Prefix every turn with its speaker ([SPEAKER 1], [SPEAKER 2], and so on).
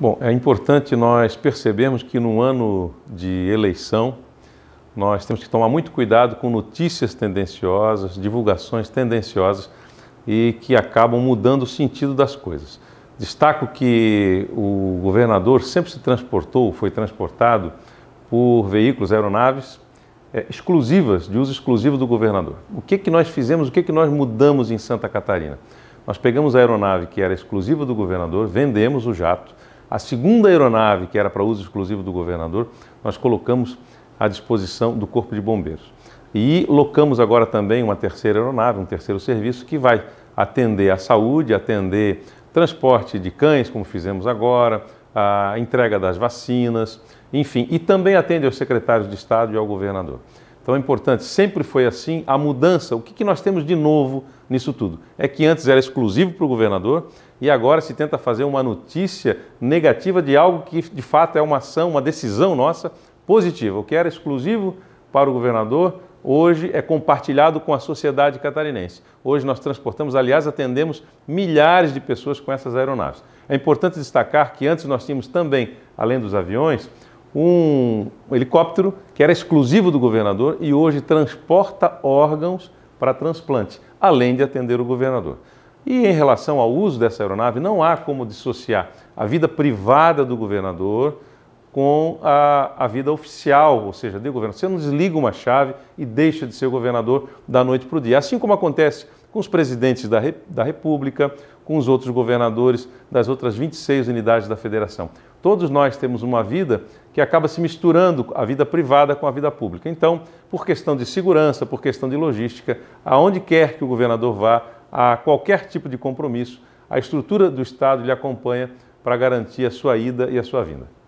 [SPEAKER 1] Bom, é importante nós percebermos que num ano de eleição nós temos que tomar muito cuidado com notícias tendenciosas, divulgações tendenciosas e que acabam mudando o sentido das coisas. Destaco que o governador sempre se transportou, foi transportado por veículos, aeronaves é, exclusivas, de uso exclusivo do governador. O que, que nós fizemos, o que, que nós mudamos em Santa Catarina? Nós pegamos a aeronave que era exclusiva do governador, vendemos o jato, a segunda aeronave, que era para uso exclusivo do governador, nós colocamos à disposição do Corpo de Bombeiros. E locamos agora também uma terceira aeronave, um terceiro serviço que vai atender a saúde, atender transporte de cães, como fizemos agora, a entrega das vacinas, enfim, e também atende aos secretários de Estado e ao governador. Então é importante, sempre foi assim. A mudança, o que, que nós temos de novo nisso tudo? É que antes era exclusivo para o governador e agora se tenta fazer uma notícia negativa de algo que de fato é uma ação, uma decisão nossa positiva. O que era exclusivo para o governador hoje é compartilhado com a sociedade catarinense. Hoje nós transportamos, aliás, atendemos milhares de pessoas com essas aeronaves. É importante destacar que antes nós tínhamos também, além dos aviões, um helicóptero que era exclusivo do governador e hoje transporta órgãos para transplante, além de atender o governador. E em relação ao uso dessa aeronave, não há como dissociar a vida privada do governador com a, a vida oficial, ou seja, de governo. Você não desliga uma chave e deixa de ser governador da noite para o dia. Assim como acontece com os presidentes da, da República, com os outros governadores das outras 26 unidades da federação. Todos nós temos uma vida que acaba se misturando a vida privada com a vida pública. Então, por questão de segurança, por questão de logística, aonde quer que o governador vá, a qualquer tipo de compromisso, a estrutura do Estado lhe acompanha para garantir a sua ida e a sua vinda.